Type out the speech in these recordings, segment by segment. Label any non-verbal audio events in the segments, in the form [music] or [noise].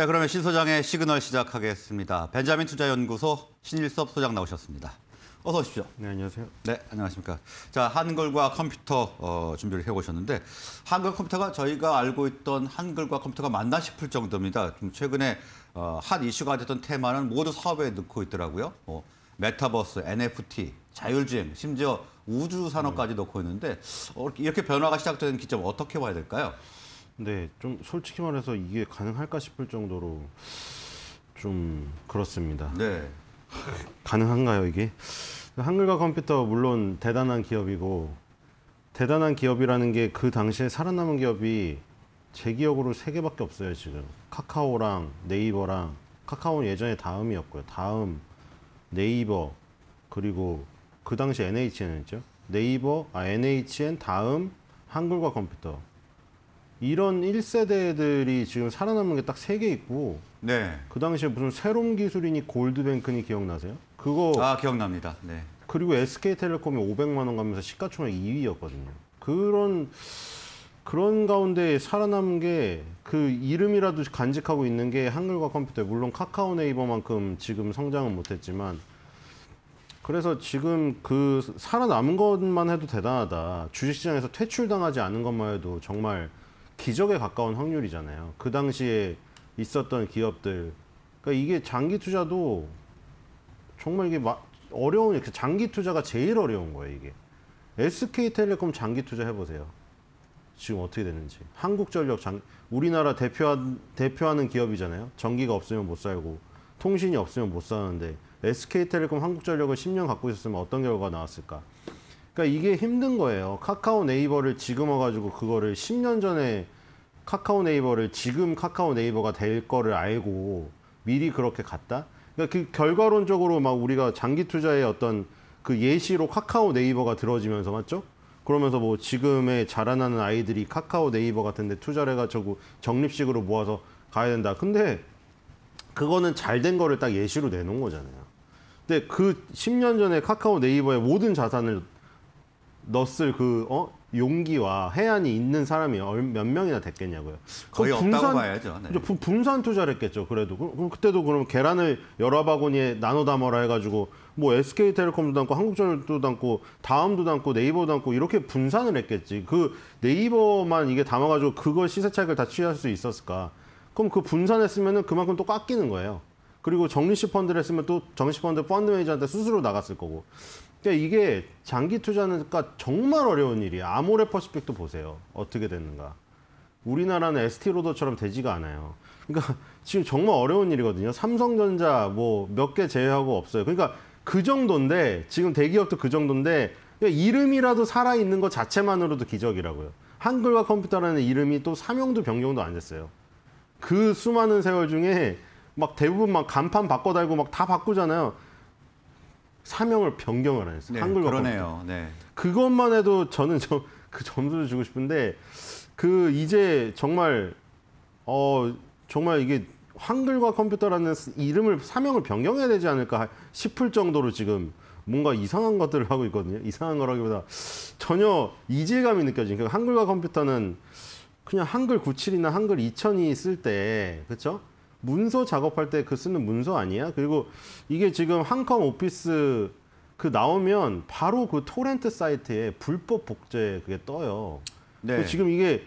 네, 그러면 신 소장의 시그널 시작하겠습니다. 벤자민 투자연구소 신일섭 소장 나오셨습니다. 어서 오십시오. 네, 안녕하세요. 네, 안녕하십니까. 자, 한글과 컴퓨터 어, 준비를 해오셨는데 한글 컴퓨터가 저희가 알고 있던 한글과 컴퓨터가 맞나 싶을 정도입니다. 좀 최근에 어, 핫 이슈가 됐던 테마는 모두 사업에 넣고 있더라고요. 어, 메타버스, NFT, 자율주행, 심지어 우주 산업까지 네. 넣고 있는데 어, 이렇게 변화가 시작되는 기점 어떻게 봐야 될까요? 네, 좀 솔직히 말해서 이게 가능할까 싶을 정도로 좀 그렇습니다. 네. 가능한가요, 이게? 한글과 컴퓨터 물론 대단한 기업이고 대단한 기업이라는 게 그 당시에 살아남은 기업이 제 기억으로 세 개밖에 없어요, 지금. 카카오랑 네이버랑 카카오는 예전에 다음이었고요. 다음, 네이버, 그리고 그 당시 NHN이었죠. 네이버, 아, NHN, 다음, 한글과 컴퓨터. 이런 1세대들이 지금 살아남는 게딱 세 개 있고 네. 그 당시에 무슨 새로운 기술이니 골드뱅크니 기억나세요? 그거 아 기억납니다. 네. 그리고 SK텔레콤이 500만 원 가면서 시가총액 2위였거든요. 그런 그런 가운데 살아남은 게 그 이름이라도 간직하고 있는 게 한글과 컴퓨터 물론 카카오 네이버만큼 지금 성장은 못했지만 그래서 지금 그 살아남은 것만 해도 대단하다. 주식시장에서 퇴출당하지 않은 것만 해도 정말 기적에 가까운 확률이잖아요. 그 당시에 있었던 기업들. 그러니까 이게 장기 투자도 정말 이게 어려운, 장기 투자가 제일 어려운 거예요, 이게. SK텔레콤 장기 투자 해보세요. 지금 어떻게 되는지. 한국전력 장, 우리나라 대표, 대표하는 기업이잖아요. 전기가 없으면 못 살고, 통신이 없으면 못 사는데, SK텔레콤 한국전력을 10년 갖고 있었으면 어떤 결과가 나왔을까? 그러니까 이게 힘든 거예요. 카카오 네이버를 지금 와가지고 그거를 10년 전에 카카오 네이버를 지금 카카오 네이버가 될 거를 알고 미리 그렇게 갔다? 그러니까 그 결과론적으로 막 우리가 장기 투자의 어떤 그 예시로 카카오 네이버가 들어지면서 맞죠? 그러면서 뭐 지금의 자라나는 아이들이 카카오 네이버 같은 데 투자를 해가지고 적립식으로 모아서 가야 된다. 근데 그거는 잘 된 거를 딱 예시로 내놓은 거잖아요. 근데 그 10년 전에 카카오 네이버의 모든 자산을 넣었을 그 어? 용기와 해안이 있는 사람이 몇 명이나 됐겠냐고요. 거의 분산, 없다고 봐야죠. 네. 분산 투자를 했겠죠. 그래도 그럼 그때도 그럼 계란을 여러 바구니에 나눠 담아라 해가지고 뭐 SK텔레콤도 담고 한국전력도 담고 다음도 담고 네이버도 담고 이렇게 분산을 했겠지. 그 네이버만 이게 담아가지고 그걸 시세 차익을 다 취할 수 있었을까? 그럼 그 분산했으면은 그만큼 또 깎이는 거예요. 그리고 정리식 펀드를 했으면 또 정리식 펀드 펀드매니저한테 스스로 나갔을 거고. 그러니까 이게 장기 투자니까 정말 어려운 일이야. 아모레 퍼스펙도 보세요. 어떻게 됐는가. 우리나라는 ST로더처럼 되지가 않아요. 그러니까 [laughs] 지금 정말 어려운 일이거든요. 삼성전자 뭐 몇 개 제외하고 없어요. 그러니까 그 정도인데 지금 대기업도 그 정도인데 그러니까 이름이라도 살아있는 것 자체만으로도 기적이라고요. 한글과 컴퓨터라는 이름이 또사명도 변경도 안 됐어요. 그 수많은 세월 중에 막 대부분 막 간판 바꿔 달고 막 다 바꾸잖아요. 사명을 변경을 안 했어요. 네, 한글과 그러네요. 네. 그것만 해도 저는 저, 그 점수를 주고 싶은데 그 이제 정말 어 정말 이게 한글과 컴퓨터라는 이름을 사명을 변경해야 되지 않을까 싶을 정도로 지금 뭔가 이상한 것들을 하고 있거든요. 이상한 거라기보다 전혀 이질감이 느껴지는 그러니까 한글과 컴퓨터는 그냥 한글 97이나 한글 2000이 쓸때그쵸 문서 작업할 때 그 쓰는 문서 아니야? 그리고 이게 지금 한컴 오피스 그 나오면 바로 그 토렌트 사이트에 불법 복제 그게 떠요. 네. 지금 이게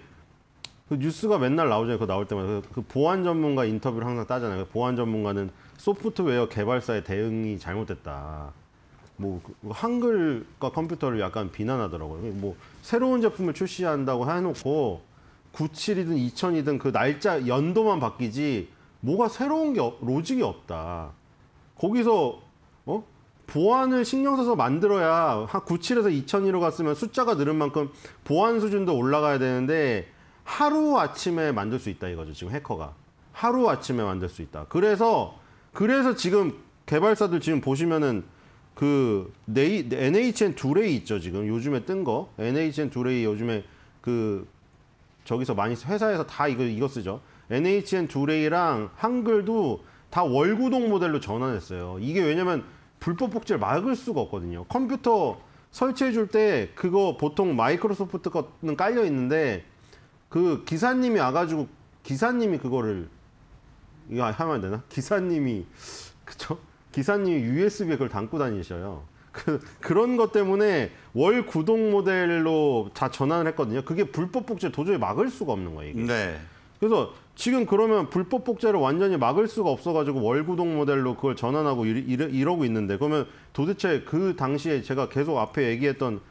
그 뉴스가 맨날 나오잖아요. 그 나올 때마다 그, 그 보안 전문가 인터뷰를 항상 따잖아요. 그 보안 전문가는 소프트웨어 개발사의 대응이 잘못됐다. 뭐 그, 그 한글과 컴퓨터를 약간 비난하더라고요. 뭐 새로운 제품을 출시한다고 해놓고 97이든 2000이든 그 날짜 연도만 바뀌지 뭐가 새로운 게 로직이 없다. 거기서 어? 보안을 신경 써서 만들어야 한 97에서 2002로 갔으면 숫자가 늘은 만큼 보안 수준도 올라가야 되는데 하루 아침에 만들 수 있다 이거죠. 지금 해커가 하루 아침에 만들 수 있다. 그래서 그래서 지금 개발사들 지금 보시면은 그 네이, NHN 두레이 있죠 지금 요즘에 뜬거 NHN 두레이 요즘에 그 저기서 많이 회사에서 다 이거 이거 쓰죠. NHN 두레이랑 한글도 다 월구동 모델로 전환했어요. 이게 왜냐면 불법 복제를 막을 수가 없거든요. 컴퓨터 설치해 줄 때 그거 보통 마이크로소프트 거는 깔려 있는데 그 기사님이 와가지고 기사님이 그거를 이거 하면 되나? 기사님이 [laughs] 그쵸? 기사님이 USB에 그걸 담고 다니셔요. 그, 그런 것 때문에 월 구동 모델로 다 전환을 했거든요. 그게 불법 복제 도저히 막을 수가 없는 거예요. 이게. 네. 그래서 지금 그러면 불법 복제를 완전히 막을 수가 없어가지고 월구동 모델로 그걸 전환하고 이러, 고 있는데 그러면 도대체 그 당시에 제가 계속 앞에 얘기했던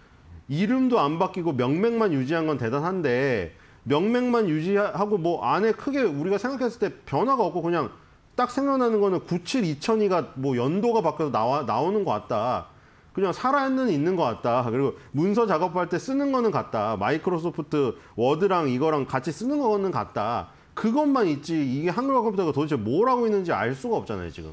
이름도 안 바뀌고 명맥만 유지한 건 대단한데 명맥만 유지하고 뭐 안에 크게 우리가 생각했을 때 변화가 없고 그냥 딱 생각나는 거는 97 2002가 뭐 연도가 바뀌어서 나와, 나오는 것 같다. 그냥 살아있는 있는 것 같다. 그리고 문서 작업할 때 쓰는 거는 같다. 마이크로소프트 워드랑 이거랑 같이 쓰는 거는 같다. 그것만 있지 이게 한글과 컴퓨터가 도대체 뭘 하고 있는지 알 수가 없잖아요 지금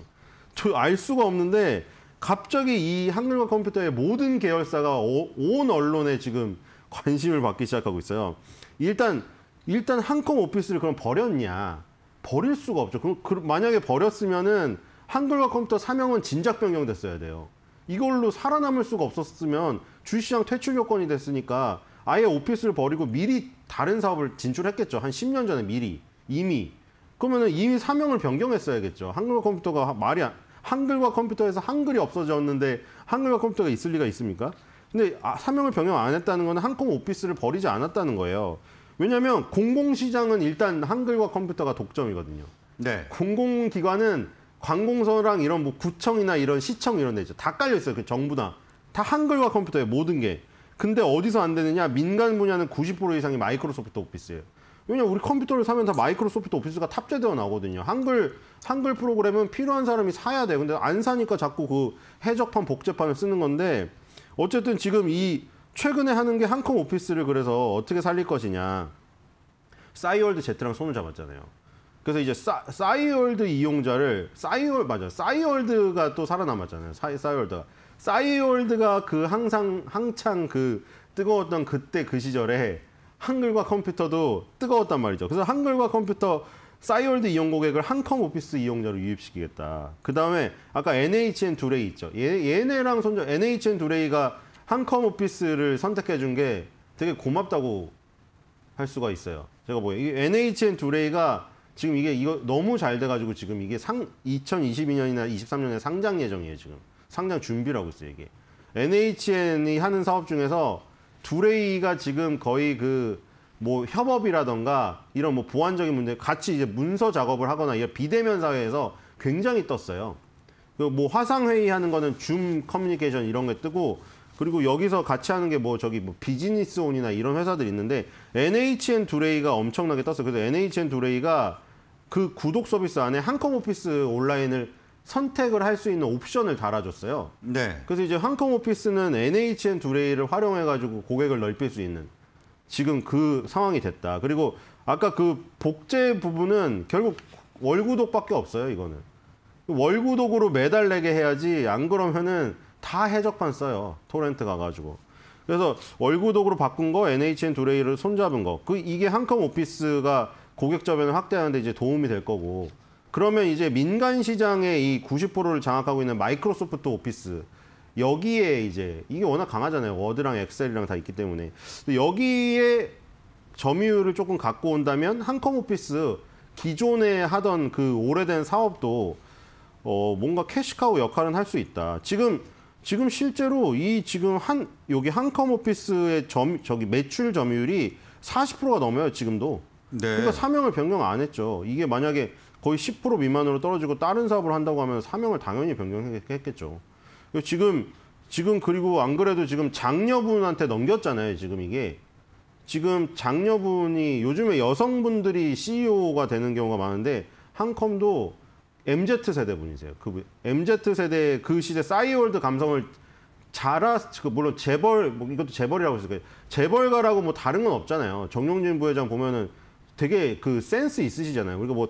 저 알 수가 없는데 갑자기 이 한글과 컴퓨터의 모든 계열사가 오, 온 언론에 지금 관심을 받기 시작하고 있어요 일단 일단 한컴 오피스를 그럼 버렸냐 버릴 수가 없죠 그럼 그, 만약에 버렸으면은 한글과 컴퓨터 사명은 진작 변경됐어야 돼요 이걸로 살아남을 수가 없었으면 주시장 퇴출 요건이 됐으니까 아예 오피스를 버리고 미리 다른 사업을 진출했겠죠. 한 10년 전에 미리. 이미 그러면은 이미 사명을 변경했어야겠죠. 한글과 컴퓨터가 말이 안, 한글과 컴퓨터에서 한글이 없어졌는데 한글과 컴퓨터가 있을 리가 있습니까? 근데 아, 사명을 변경 안 했다는 거는 한컴 오피스를 버리지 않았다는 거예요. 왜냐하면 공공시장은 일단 한글과 컴퓨터가 독점이거든요. 네. 공공기관은 관공서랑 이런 뭐 구청이나 이런 시청 이런 데 있죠. 다 깔려 있어요. 그 정부나 다 한글과 컴퓨터에 모든 게. 근데 어디서 안 되느냐? 민간 분야는 90% 이상이 마이크로소프트 오피스예요. 왜냐 우리 컴퓨터를 사면 다 마이크로소프트 오피스가 탑재되어 나오거든요. 한글 한글 프로그램은 필요한 사람이 사야 돼. 근데 안 사니까 자꾸 그 해적판 복제판을 쓰는 건데 어쨌든 지금 이 최근에 하는 게 한컴 오피스를 그래서 어떻게 살릴 것이냐. 싸이월드 제트랑 손을 잡았잖아요. 그래서 이제 싸, 싸이월드 이용자를 싸이월 맞아 싸이월드가 또 살아남았잖아요. 싸이, 싸이월드가 싸이월드가 그 항상 항창 그 뜨거웠던 그때 그 시절에 한글과 컴퓨터도 뜨거웠단 말이죠. 그래서 한글과 컴퓨터 싸이월드 이용 고객을 한컴 오피스 이용자로 유입시키겠다. 그 다음에 아까 NHN 두레이 있죠. 얘, 얘네랑 손절 NHN 두레이가 한컴 오피스를 선택해 준 게 되게 고맙다고 할 수가 있어요. 제가 뭐예요? NHN 두레이가 지금 이게 이거 너무 잘 돼가지고 지금 이게 상 2022년이나 23년에 상장 예정이에요 지금 상장 준비라고 있어요 이게 NHN이 하는 사업 중에서 두레이가 지금 거의 그 뭐 협업이라던가 이런 뭐 보안적인 문제 같이 이제 문서 작업을 하거나 이런 비대면 사회에서 굉장히 떴어요. 그 뭐 화상 회의하는 거는 줌 커뮤니케이션 이런 게 뜨고 그리고 여기서 같이 하는 게 뭐 저기 뭐 비즈니스온이나 이런 회사들 있는데 NHN 두레이가 엄청나게 떴어요. 그래서 NHN 두레이가 그 구독 서비스 안에 한컴 오피스 온라인을 선택을 할 수 있는 옵션을 달아줬어요. 네. 그래서 이제 항컴 오피스는 NHN 두레이를 활용해가지고 고객을 넓힐 수 있는 지금 그 상황이 됐다. 그리고 아까 그 복제 부분은 결국 월구독밖에 없어요, 이거는. 월구독으로 매달 내게 해야지 안 그러면은 다 해적판 써요. 토렌트 가가지고. 그래서 월구독으로 바꾼 거, NHN 두레이를 손잡은 거. 그 이게 항컴 오피스가 고객 저변을 확대하는데 이제 도움이 될 거고. 그러면 이제 민간 시장의 이 90%를 장악하고 있는 마이크로소프트 오피스 여기에 이제 이게 워낙 강하잖아요. 워드랑 엑셀이랑 다 있기 때문에 여기에 점유율을 조금 갖고 온다면 한컴 오피스 기존에 하던 그 오래된 사업도 어 뭔가 캐시카우 역할은 할 수 있다. 지금 지금 실제로 이 지금 한 여기 한컴 오피스의 점 저기 매출 점유율이 40%가 넘어요 지금도. 네. 그러니까 사명을 변경 안 했죠. 이게 만약에 거의 10% 미만으로 떨어지고 다른 사업을 한다고 하면 사명을 당연히 변경했겠죠. 지금 지금 그리고 안 그래도 지금 장녀분한테 넘겼잖아요. 지금 이게 지금 장녀분이 요즘에 여성분들이 CEO가 되는 경우가 많은데 한컴도 MZ 세대 분이세요. 그 MZ 세대 그 시대 싸이월드 감성을 자라 그 물론 재벌 뭐 이것도 재벌이라고 했을 거 재벌가라고 뭐 다른 건 없잖아요. 정용진 부회장 보면은 되게 그 센스 있으시잖아요. 그리니뭐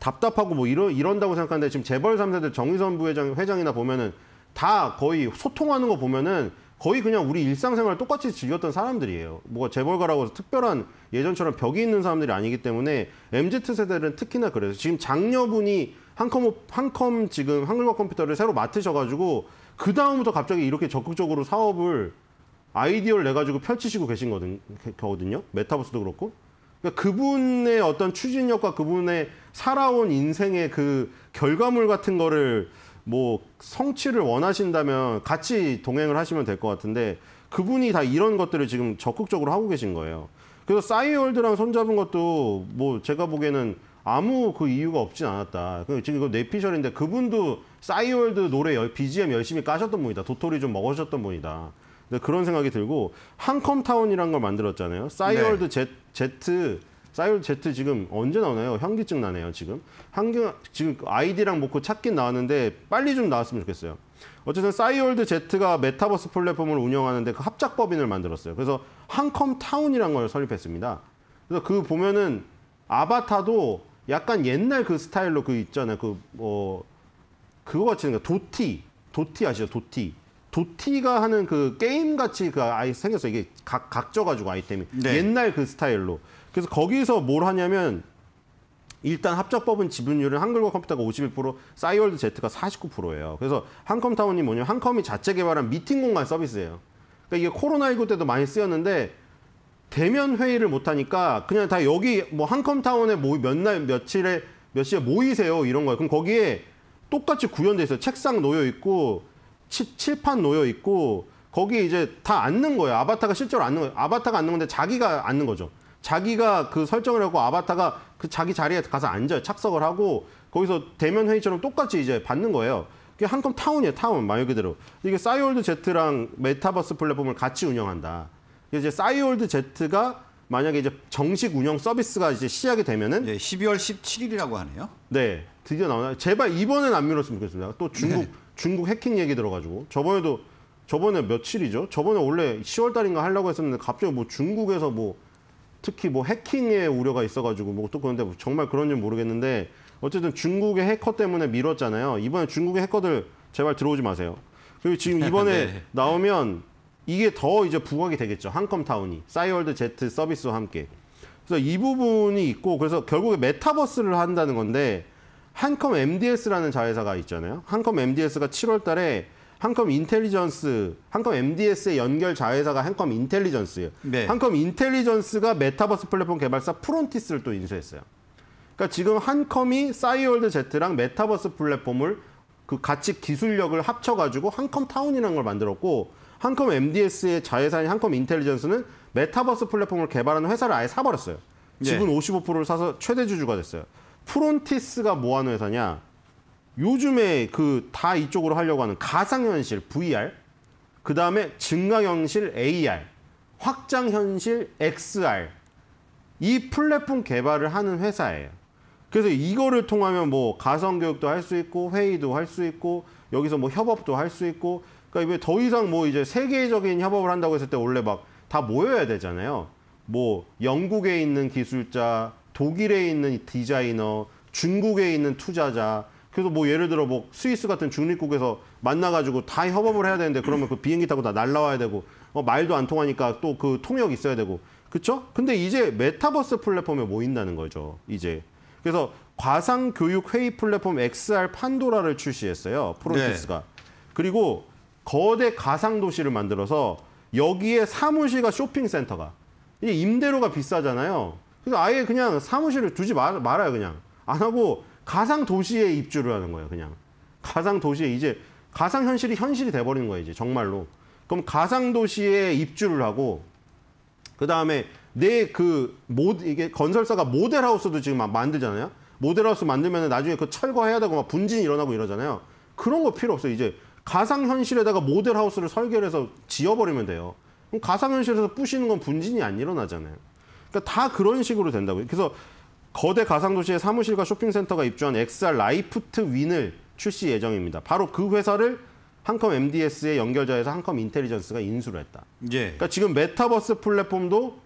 답답하고 뭐 이러, 이런다고 생각하는데 지금 재벌 3세들 정의선 부회장 회장이나 보면은 다 거의 소통하는 거 보면은 거의 그냥 우리 일상생활 똑같이 즐겼던 사람들이에요. 뭐가 재벌가라고 해서 특별한 예전처럼 벽이 있는 사람들이 아니기 때문에 MZ 세대는 특히나 그래서 지금 장녀분이 한컴 한컴 지금 한글과 컴퓨터를 새로 맡으셔가지고 그 다음부터 갑자기 이렇게 적극적으로 사업을 아이디어를 내 가지고 펼치시고 계신 거거든요. 메타버스도 그렇고 그러니까 그분의 어떤 추진력과 그분의 살아온 인생의 그 결과물 같은 거를 뭐 성취를 원하신다면 같이 동행을 하시면 될 것 같은데 그분이 다 이런 것들을 지금 적극적으로 하고 계신 거예요. 그래서 싸이월드랑 손잡은 것도 뭐 제가 보기에는 아무 그 이유가 없진 않았다. 그 지금 이거 뇌피셜인데 그분도 싸이월드 노래 BGM 열심히 까셨던 분이다. 도토리 좀 먹으셨던 분이다. 네, 그런 생각이 들고 한컴타운이란 걸 만들었잖아요. 싸이월드 네. 제트 싸이월드 Z 지금 언제 나오나요? 현기증 나네요 지금. 한기 지금 그 아이디랑 먹고 뭐 그 찾긴 나왔는데 빨리 좀 나왔으면 좋겠어요. 어쨌든 싸이월드 Z가 메타버스 플랫폼을 운영하는데 그 합작법인을 만들었어요. 그래서 한컴타운이란 걸 설립했습니다. 그래서 그 보면은 아바타도 약간 옛날 그 스타일로 그 있잖아요. 그어 뭐, 그거 같이 도티 도티 아시죠? 도티. 도티가 하는 그 게임 같이 그 아이 생겼어 이게 각 각져가지고 아이템이 네. 옛날 그 스타일로. 그래서 거기서 뭘 하냐면 일단 합작법은 지분율은 한글과 컴퓨터가 51%, 싸이월드 Z가 49%예요. 그래서 한컴타운이 뭐냐 한컴이 자체 개발한 미팅 공간 서비스예요. 그러니까 이게 코로나19 때도 많이 쓰였는데 대면 회의를 못 하니까 그냥 다 여기 뭐 한컴타운에 몇날 며칠에 몇 시에 모이세요 이런 거예요. 그럼 거기에 똑같이 구현돼 있어요. 책상 놓여 있고 칠, 판 놓여 있고 거기에 이제 다 앉는 거예요. 아바타가 실제로 앉는 거예요. 아바타가 앉는 건데 자기가 앉는 거죠. 자기가 그 설정을 하고 아바타가 그 자기 자리에 가서 앉아요. 착석을 하고 거기서 대면 회의처럼 똑같이 이제 받는 거예요. 그게 한컴 타운이에요. 타운 말 그대로. 이게 싸이월드 Z랑 메타버스 플랫폼을 같이 운영한다. 이제 싸이월드 Z가 만약에 이제 정식 운영 서비스가 이제 시작이 되면은 네, 12월 17일이라고 하네요. 네, 드디어 나오나 요 제발 이번엔 안 미뤘으면 좋겠습니다. 또 중국 네. 중국 해킹 얘기 들어가지고 저번에도 저번에 며칠이죠? 저번에 원래 10월 달인가 하려고 했었는데 갑자기 뭐 중국에서 뭐 특히 뭐 해킹의 우려가 있어가지고 뭐 또 그런데 정말 그런지 모르겠는데 어쨌든 중국의 해커 때문에 미뤘잖아요. 이번에 중국의 해커들 제발 들어오지 마세요. 그리고 지금 [laughs] 이번에 네. 나오면 이게 더 이제 부각이 되겠죠. 한컴타운이 사이월드 Z 서비스와 함께. 그래서 이 부분이 있고 그래서 결국에 메타버스를 한다는 건데 한컴 MDS라는 자회사가 있잖아요. 한컴 MDS가 7월 달에 한컴 인텔리전스, 한컴 MDS의 연결 자회사가 한컴 인텔리전스예요. 네. 한컴 인텔리전스가 메타버스 플랫폼 개발사 프론티스를 또 인수했어요. 그러니까 지금 한컴이 싸이월드 Z랑 메타버스 플랫폼을 그 같이 기술력을 합쳐가지고 한컴 타운이라는 걸 만들었고 한컴 MDS의 자회사인 한컴 인텔리전스는 메타버스 플랫폼을 개발하는 회사를 아예 사버렸어요. 네. 지분 네. 55%를 사서 최대 주주가 됐어요. 프론티스가 뭐 하는 회사냐? 요즘에 그 다 이쪽으로 하려고 하는 가상현실 VR, 그 다음에 증강현실 AR, 확장현실 XR 이 플랫폼 개발을 하는 회사예요. 그래서 이거를 통하면 뭐가상교육도할 수 있고 회의도 할 수 있고 여기서 뭐 협업도 할 수 있고 그러니까 왜 더 이상 뭐 이제 세계적인 협업을 한다고 했을 때 원래 막 다 모여야 되잖아요. 뭐 영국에 있는 기술자, 독일에 있는 디자이너, 중국에 있는 투자자, 그래서 뭐 예를 들어 뭐 스위스 같은 중립국에서 만나가지고 다 협업을 해야 되는데 그러면 그 비행기 타고 다 날라와야 되고 어, 말도 안 통하니까 또 그 통역 있어야 되고 그렇죠? 근데 이제 메타버스 플랫폼에 모인다는 거죠. 이제 그래서 과상 교육 회의 플랫폼 XR 판도라를 출시했어요. 프로티스가 네. 그리고 거대 가상 도시를 만들어서 여기에 사무실과 쇼핑센터가 이제 임대료가 비싸잖아요. 그래서 아예 그냥 사무실을 두지 말, 말아요 그냥 안 하고 가상 도시에 입주를 하는 거예요 그냥 가상 도시에 이제 가상 현실이 현실이 돼버리는 거예요 이제 정말로 그럼 가상 도시에 입주를 하고 그 다음에 내 그모 이게 건설사가 모델하우스도 지금 막 만들잖아요 모델하우스 만들면 나중에 그 철거해야 되고 막 분진이 일어나고 이러잖아요 그런 거 필요 없어요 이제 가상 현실에다가 모델하우스를 설계를 해서 지어버리면 돼요 그럼 가상 현실에서 부시는 건 분진이 안 일어나잖아요 그러니까 다 그런 식으로 된다고요. 그래서 거대 가상도시의 사무실과 쇼핑센터가 입주한 XR 라이프트 윈을 출시 예정입니다. 바로 그 회사를 한컴 MDS의 연결자에서 한컴 인텔리전스가 인수를 했다. 예. 그러니까 지금 메타버스 플랫폼도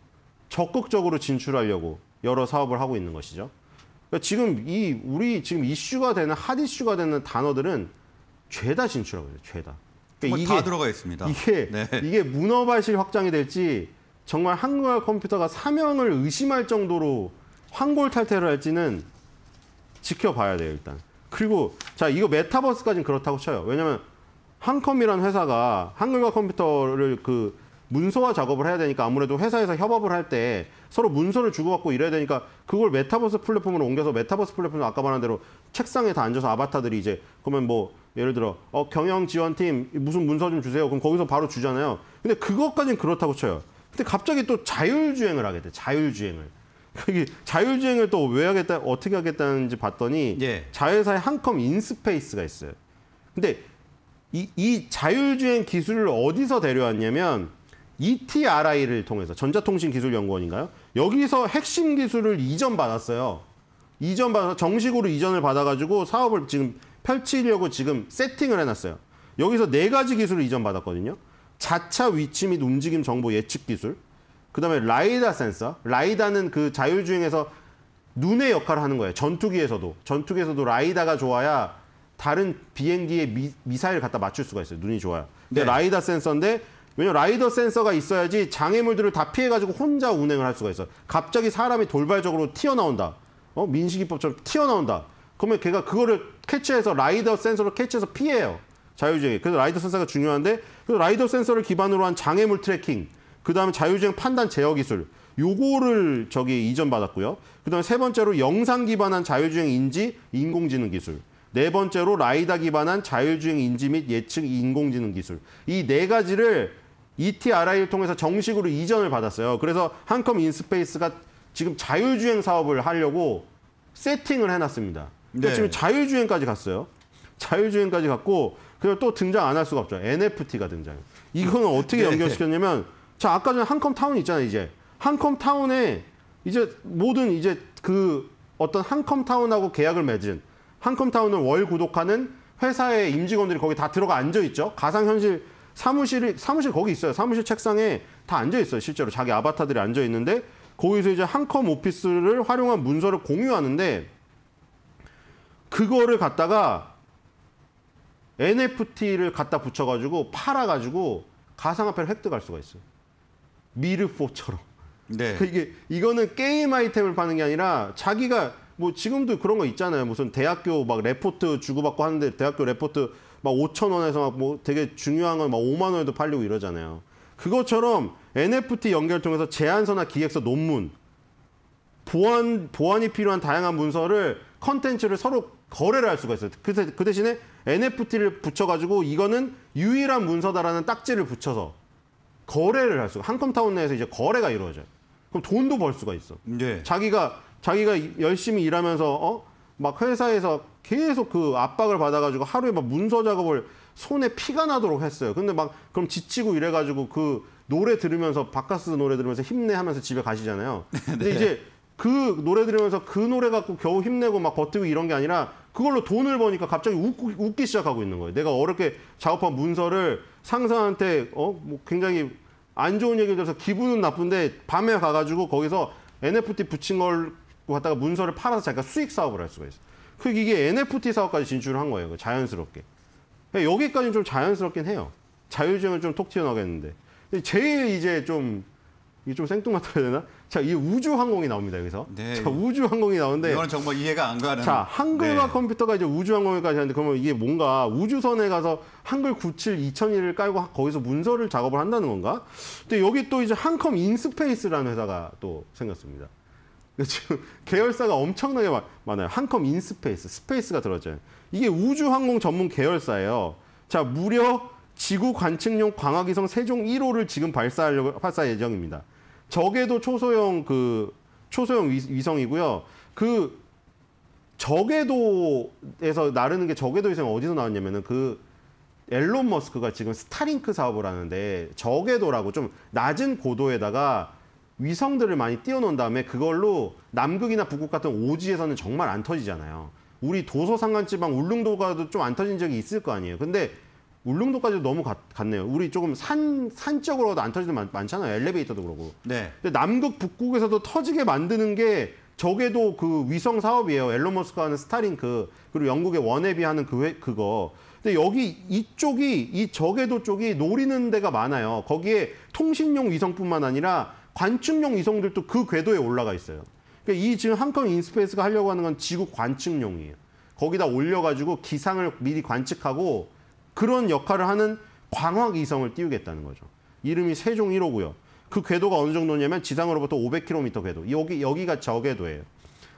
적극적으로 진출하려고 여러 사업을 하고 있는 것이죠. 그러니까 지금 이 우리 지금 이슈가 되는 핫 이슈가 되는 단어들은 죄다 진출하고 있어요. 죄다. 그러니까 이게 다 들어가 있습니다. 이게 네. 이게 문어 발실 확장이 될지 정말 한국의 컴퓨터가 사명을 의심할 정도로 환골 탈퇴를 할지는 지켜봐야 돼요, 일단. 그리고 자, 이거 메타버스까지는 그렇다고 쳐요. 왜냐면 한컴이란 회사가 한글과 컴퓨터를 그 문서화 작업을 해야 되니까 아무래도 회사에서 협업을 할 때 서로 문서를 주고받고 이래야 되니까 그걸 메타버스 플랫폼으로 옮겨서 메타버스 플랫폼은 아까 말한 대로 책상에 다 앉아서 아바타들이 이제 그러면 뭐 예를 들어 어 경영 지원팀 무슨 문서 좀 주세요 그럼 거기서 바로 주잖아요 근데 그것까진 그렇다고 쳐요 근데 갑자기 또 자율주행을 하게 돼. 자율주행을. 그러니까 이게 자율주행을 또 왜 하겠다, 어떻게 하겠다는지 봤더니 예. 자회사의 한컴 인스페이스가 있어요. 근데 이, 이 자율주행 기술을 어디서 데려왔냐면 ETRI를 통해서 전자통신기술연구원인가요? 여기서 핵심 기술을 이전 받았어요. 이전 받아 정식으로 이전을 받아가지고 사업을 지금 펼치려고 지금 세팅을 해놨어요. 여기서 네 가지 기술을 이전 받았거든요. 자차 위치 및 움직임 정보 예측 기술, 그 다음에 라이다 센서. 라이다는 그 자율주행에서 눈의 역할을 하는 거예요. 전투기에서도. 전투기에서도 라이다가 좋아야 다른 비행기의 미, 사일 을 갖다 맞출 수가 있어요. 눈이 좋아요. 근데 네. 라이다 센서인데 왜냐 라이더 센서가 있어야지 장애물들을 다 피해가지고 혼자 운행을 할 수가 있어. 갑자기 사람이 돌발적으로 튀어나온다. 어? 민식이법처럼 튀어나온다. 그러면 걔가 그거를 캐치해서 라이더 센서로 캐치해서 피해요. 자율주행. 그래서 라이더 센서가 중요한데 그 라이더 센서를 기반으로 한 장애물 트래킹, 그다음에 자율주행 판단 제어 기술 요거를 저기 이전 받았고요. 그다음에 세 번째로 영상 기반한 자율주행 인지 인공지능 기술. 네 번째로 라이다 기반한 자율주행 인지 및 예측 인공지능 기술. 이 네 가지를 ETRI를 통해서 정식으로 이전을 받았어요. 그래서 한컴 인스페이스가 지금 자율주행 사업을 하려고 세팅을 해놨습니다. 그러니까 네. 지금 자율주행까지 갔어요. 자율주행까지 갔고 그리고 또 등장 안 할 수가 없죠. NFT가 등장해요. 이거는 어떻게 네. 연결시켰냐면 자 아까 전에 한컴 타운 있잖아요. 이제 한컴 타운에 이제 모든 이제 그 어떤 한컴 타운하고 계약을 맺은 한컴 타운을 월 구독하는 회사의 임직원들이 거기 다 들어가 앉아 있죠. 가상 현실 사무실이 사무실 거기 있어요. 사무실 책상에 다 앉아 있어요. 실제로 자기 아바타들이 앉아 있는데 거기서 이제 한컴 오피스를 활용한 문서를 공유하는데 그거를 갖다가 NFT를 갖다 붙여가지고 팔아가지고 가상화폐를 획득할 수가 있어요. 미르포처럼. 네. 그 [laughs] 이게 이거는 게임 아이템을 파는 게 아니라 자기가 뭐 지금도 그런 거 있잖아요. 무슨 대학교 막 레포트 주고받고 하는데 대학교 레포트 막 5천 원에서 막 뭐 되게 중요한 건막 5만 원에도 팔리고 이러잖아요. 그것처럼 NFT 연결 통해서 제안서나 기획서, 논문, 보안 보안이 필요한 다양한 문서를 컨텐츠를 서로 거래를 할 수가 있어요. 그, 그 대신에 NFT를 붙여가지고 이거는 유일한 문서다라는 딱지를 붙여서 거래를 할 수가 한컴타운 내에서 이제 거래가 이루어져요. 그럼 돈도 벌 수가 있어. 네. 자기가 자기가 열심히 일하면서 어? 막 회사에서 계속 그 압박을 받아가지고 하루에 막 문서 작업을 손에 피가 나도록 했어요. 근데 막 그럼 지치고 이래가지고 그 노래 들으면서 바카스 노래 들으면서 힘내 하면서 집에 가시잖아요. [laughs] 네. 근데 네. 이제 그 노래 들으면서 그 노래 갖고 겨우 힘내고 막 버티고 이런 게 아니라 그걸로 돈을 버니까 갑자기 웃고, 웃기 시작하고 있는 거예요. 내가 어렵게 작업한 문서를 상사한테 어뭐 굉장히 안 좋은 얘기를 들어서 기분은 나쁜데 밤에 가가지고 거기서 NFT 붙인 걸 갖다가 문서를 팔아서 자기가 수익 사업을 할 수가 있어. 그 이게 NFT 사업까지 진출을 한 거예요. 그 자연스럽게. 그러니까 여기까지는 좀 자연스럽긴 해요. 자율주행은 좀 톡 튀어나오겠는데. 제일 이제 좀, 이게 좀 생뚱맞다 해야 되나? 자, 이 우주 항공이 나옵니다 여기서. 네. 자, 우주 항공이 나오는데 이거 정말 이해가 안 가는. 자, 한글과 네. 컴퓨터가 이제 우주 항공에까지 하는데 그러면 이게 뭔가 우주선에 가서 한글 97 2001을 깔고 거기서 문서를 작업을 한다는 건가? 근데 여기 또 이제 한컴 인스페이스라는 회사가 또 생겼습니다. 그러니까 지금 [laughs] 계열사가 엄청나게 많아요. 한컴 인스페이스, 스페이스가 들어있잖아요. 이게 우주 항공 전문 계열사예요. 자, 무려 지구 관측용 광학위성 세종 1호를 지금 발사하려고 발사 예정입니다. 적게도 초소형 그 초소형 위성이고요. 그적외도에서 나르는 게적외도 위성 어디서 나왔냐면은 그앨론 머스크가 지금 스타링크 사업을 하는데 적외도라고좀 낮은 고도에다가 위성들을 많이 띄워놓은 다음에 그걸로 남극이나 북극 같은 오지에서는 정말 안 터지잖아요. 우리 도서 상간지방 울릉도가도 좀 안 터진 적이 있을 거 아니에요. 근데 울릉도까지도 너무 갔, 네요 우리 조금 산, 산적으로도안 터지는 많, 많잖아요. 엘리베이터도 그러고. 네. 근데 남극 북극에서도 터지게 만드는 게 저게도 그 위성 사업이에요. 앨런 머스크 하는 스타링크 그, 그리고 영국의 원앱이 하는 그 회, 그거. 근데 여기 이쪽이 이 저궤도 쪽이 노리는 데가 많아요. 거기에 통신용 위성뿐만 아니라 관측용 위성들도 그 궤도에 올라가 있어요. 그러니까 이 지금 한컴 인스페이스가 하려고 하는 건 지구 관측용이에요. 거기다 올려가지고 기상을 미리 관측하고 그런 역할을 하는 광학 위성을 띄우겠다는 거죠. 이름이 세종 1호고요. 그 궤도가 어느 정도냐면 지상으로부터 500km 궤도. 여기 여기가 저궤도예요.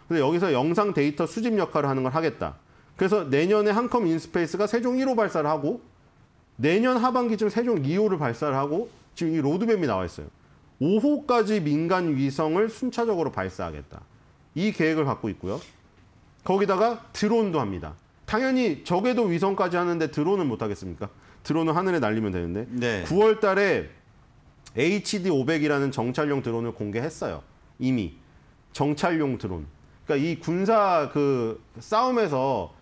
근데 여기서 영상 데이터 수집 역할을 하는 걸 하겠다. 그래서 내년에 한컴 인스페이스가 세종 1호 발사를 하고 내년 하반기쯤 세종 2호를 발사를 하고 지금 이 로드맵이 나와 있어요. 5호까지 민간 위성을 순차적으로 발사하겠다. 이 계획을 갖고 있고요. 거기다가 드론도 합니다. 당연히 적에도 위성까지 하는데 드론은 못 하겠습니까? 드론은 하늘에 날리면 되는데 네. 9월 달에 HD 500이라는 정찰용 드론을 공개했어요. 이미 정찰용 드론. 그러니까 이 군사 그 싸움에서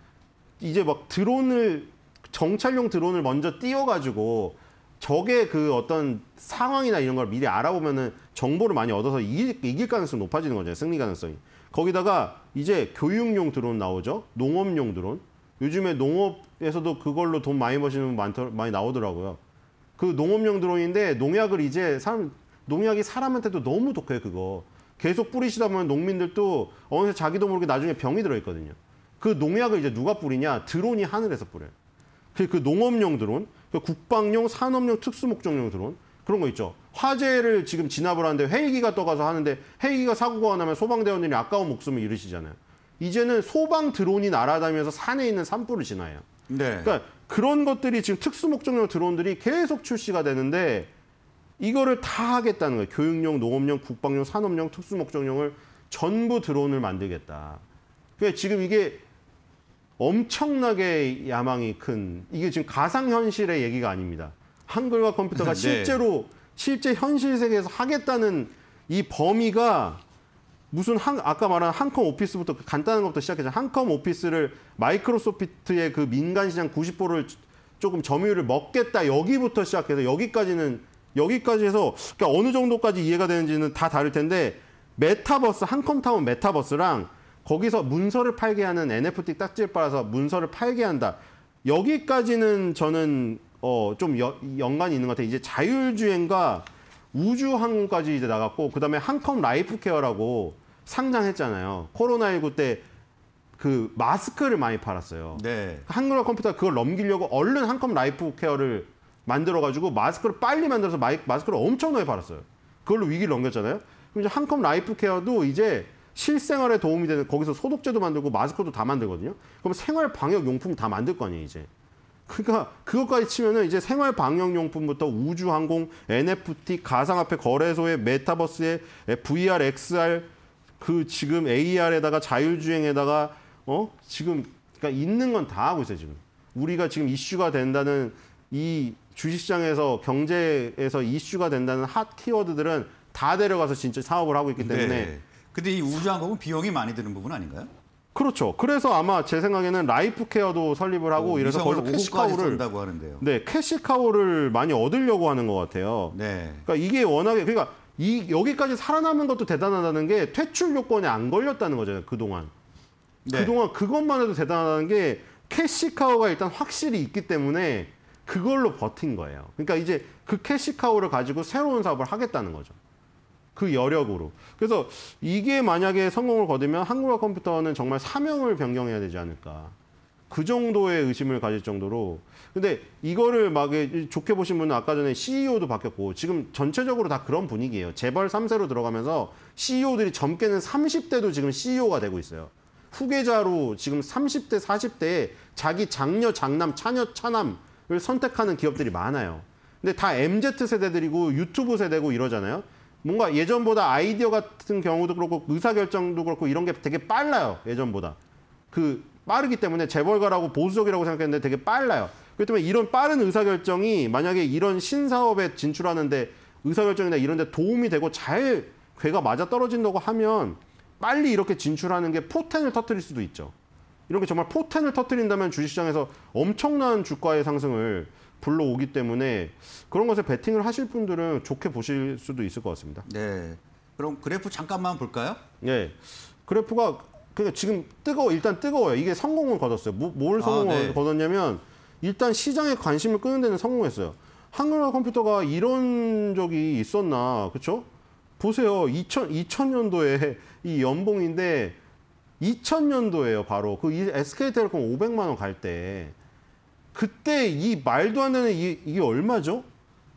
이제 막 드론을 정찰용 드론을 먼저 띄워 가지고 적의 그 어떤 상황이나 이런 걸 미리 알아보면은 정보를 많이 얻어서 이길, 이길 가능성이 높아지는 거죠. 승리 가능성이. 거기다가 이제 교육용 드론 나오죠. 농업용 드론. 요즘에 농업에서도 그걸로 돈 많이 버시는 분 많이 나오더라고요. 그 농업용 드론인데 농약을 이제 사람 농약이 사람한테도 너무 독해 그거. 계속 뿌리시다 보면 농민들도 어느새 자기도 모르게 나중에 병이 들어있거든요. 그 농약을 이제 누가 뿌리냐? 드론이 하늘에서 뿌려요. 그, 그 농업용 드론, 그 국방용, 산업용, 특수목적용 드론 그런 거 있죠. 화재를 지금 진압을 하는데 헬기가 떠가서 하는데 헬기가 사고가 나면 소방대원들이 아까운 목숨을 잃으시잖아요. 이제는 소방 드론이 날아다니면서 산에 있는 산불을 지나요. 네. 그러니까 그런 것들이 지금 특수 목적용 드론들이 계속 출시가 되는데 이거를 다 하겠다는 거예요. 교육용, 농업용, 국방용, 산업용, 특수 목적용을 전부 드론을 만들겠다. 그러니까 지금 이게 엄청나게 야망이 큰 이게 지금 가상 현실의 얘기가 아닙니다. 한글과 컴퓨터가 네. 실제로 실제 현실 세계에서 하겠다는 이 범위가 무슨 한, 아까 말한 한컴 오피스부터 그 간단한 것부터 시작해서 한컴 오피스를 마이크로소프트의 그 민간 시장 90%를 조금 점유율을 먹겠다 여기부터 시작해서 여기까지는 여기까지 해서 그러니까 어느 정도까지 이해가 되는지는 다 다를 텐데 메타버스 한컴타운 메타버스랑 거기서 문서를 팔게 하는 NFT 딱지를 빨아서 문서를 팔게 한다 여기까지는 저는 어, 좀 연관이 있는 것 같아요. 이제 자율주행과 우주항공까지 이제 나갔고 그다음에 한컴 라이프 케어라고 상장했잖아요. 코로나19 때 그 마스크를 많이 팔았어요. 네. 한글화 컴퓨터 그걸 넘기려고 얼른 한컴 라이프 케어를 만들어가지고 마스크를 빨리 만들어서 마이, 마스크를 엄청나게 팔았어요. 그걸로 위기를 넘겼잖아요. 그럼 이제 한컴 라이프 케어도 이제 실생활에 도움이 되는 거기서 소독제도 만들고 마스크도 다 만들거든요. 그럼 생활 방역 용품 다 만들 거 아니에요, 이제. 그러니까 그것까지 치면은 이제 생활 방역 용품부터 우주 항공, NFT, 가상화폐 거래소의 메타버스의 VR, e XR 그 지금 AR에다가 자율주행에다가 어 지금 그러니까 있는 건 다 하고 있어요 지금 우리가 지금 이슈가 된다는 이 주식시장에서 경제에서 이슈가 된다는 핫 키워드들은 다 데려가서 진짜 사업을 하고 있기 때문에 네. 근데 이 우주항공은 비용이 많이 드는 부분 아닌가요? 그렇죠. 그래서 아마 제 생각에는 라이프 케어도 설립을 하고 오, 어, 이래서 거기서 캐시카우를 네, 캐시카우를 많이 얻으려고 하는 것 같아요. 네. 그러니까 이게 워낙에 그러니까 이 여기까지 살아남은 것도 대단하다는 게 퇴출 요건에 안 걸렸다는 거잖아요. 그동안. 네. 그동안 그것만 해도 대단하다는 게 캐시카우가 일단 확실히 있기 때문에 그걸로 버틴 거예요. 그러니까 이제 그 캐시카우를 가지고 새로운 사업을 하겠다는 거죠. 그 여력으로. 그래서 이게 만약에 성공을 거두면 한국어 컴퓨터는 정말 사명을 변경해야 되지 않을까. 그 정도의 의심을 가질 정도로 근데 이거를 막 좋게 보신 분은 아까 전에 CEO도 바뀌었고 지금 전체적으로 다 그런 분위기예요. 재벌 3세로 들어가면서 CEO들이 젊게는 30대도 지금 CEO가 되고 있어요. 후계자로 지금 30대, 40대에 자기 장녀, 장남, 차녀, 차남을 선택하는 기업들이 많아요. 근데 다 MZ 세대들이고 유튜브 세대고 이러잖아요. 뭔가 예전보다 아이디어 같은 경우도 그렇고 의사결정도 그렇고 이런 게 되게 빨라요. 예전보다. 그 빠르기 때문에 재벌가라고 보수적이라고 생각했는데 되게 빨라요. 그렇기 때문에 이런 빠른 의사결정이 만약에 이런 신사업에 진출하는데 의사결정이나 이런 데 도움이 되고 잘 괴가 맞아 떨어진다고 하면 빨리 이렇게 진출하는 게 포텐을 터뜨릴 수도 있죠. 이런 게 정말 포텐을 터뜨린다면 주식시장에서 엄청난 주가의 상승을 불러오기 때문에 그런 것에 베팅을 하실 분들은 좋게 보실 수도 있을 것 같습니다. 네. 그럼 그래프 잠깐만 볼까요? 네. 그래프가 그러니까 지금 뜨거워 일단 뜨거워요. 이게 성공을 거뒀어요. 뭐, 뭘 아, 성공을 아, 네. 거뒀냐면 일단 시장의 관심을 끄는 데는 성공했어요. 한글화 컴퓨터가 이런 적이 있었나, 그쵸 보세요. 2000, 2000년도에 [laughs] 이 연봉인데 2000년도에요, 바로. 그 SK텔레콤 500만 원 갈 때. 그때 이 말도 안 되는 이, 이게 얼마죠?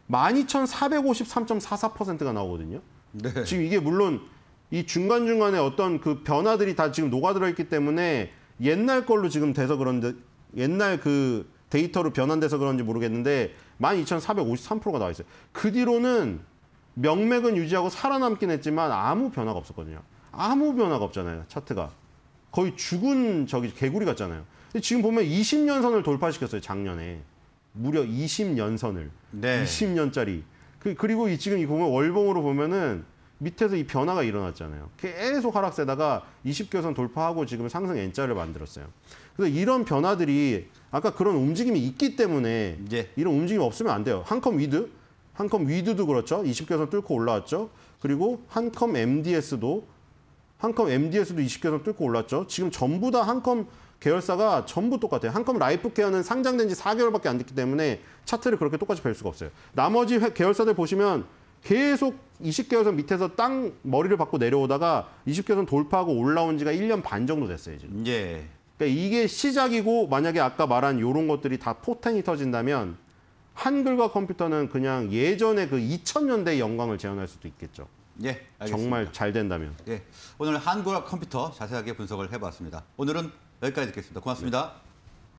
12,453.44%가 나오거든요. 네. 지금 이게 물론 이 중간중간에 어떤 그 변화들이 다 지금 녹아들어 있기 때문에 옛날 걸로 지금 돼서 그런데 옛날 그 데이터로 변환돼서 그런지 모르겠는데 12,453%가 나와 있어요. 그 뒤로는 명맥은 유지하고 살아남긴 했지만 아무 변화가 없었거든요. 아무 변화가 없잖아요. 차트가. 거의 죽은 저기 개구리 같잖아요. 근데 지금 보면 20년 선을 돌파시켰어요. 작년에. 무려 20년 선을. 네. 20년짜리. 그, 리고 지금 이 보면 월봉으로 보면은 밑에서 이 변화가 일어났잖아요. 계속 하락세다가 20교선 돌파하고 지금 상승 N자를 만들었어요. 그래서 이런 변화들이 아까 그런 움직임이 있기 때문에 예. 이런 움직임이 없으면 안 돼요. 한컴 위드, 한컴 위드도 그렇죠. 20교선 뚫고 올라왔죠. 그리고 한컴 MDS도 한컴 MDS도 20교선 뚫고 올랐죠. 지금 전부 다 한컴 계열사가 전부 똑같아요. 한컴 라이프케어는 상장된 지 4개월밖에 안 됐기 때문에 차트를 그렇게 똑같이 뵐 수가 없어요. 나머지 계열사들 보시면 계속 20개월선 밑에서 땅 머리를 받고 내려오다가 20개월선 돌파하고 올라온 지가 1년 반 정도 됐어요, 지금. 예. 그러니까 이게 시작이고 만약에 아까 말한 이런 것들이 다 포텐이 터진다면 한글과 컴퓨터는 그냥 예전에그 2000년대의 영광을 재현할 수도 있겠죠. 예, 알겠습니다. 정말 잘 된다면. 예, 오늘 한글과 컴퓨터 자세하게 분석을 해봤습니다. 오늘은 여기까지 듣겠습니다. 고맙습니다. 네.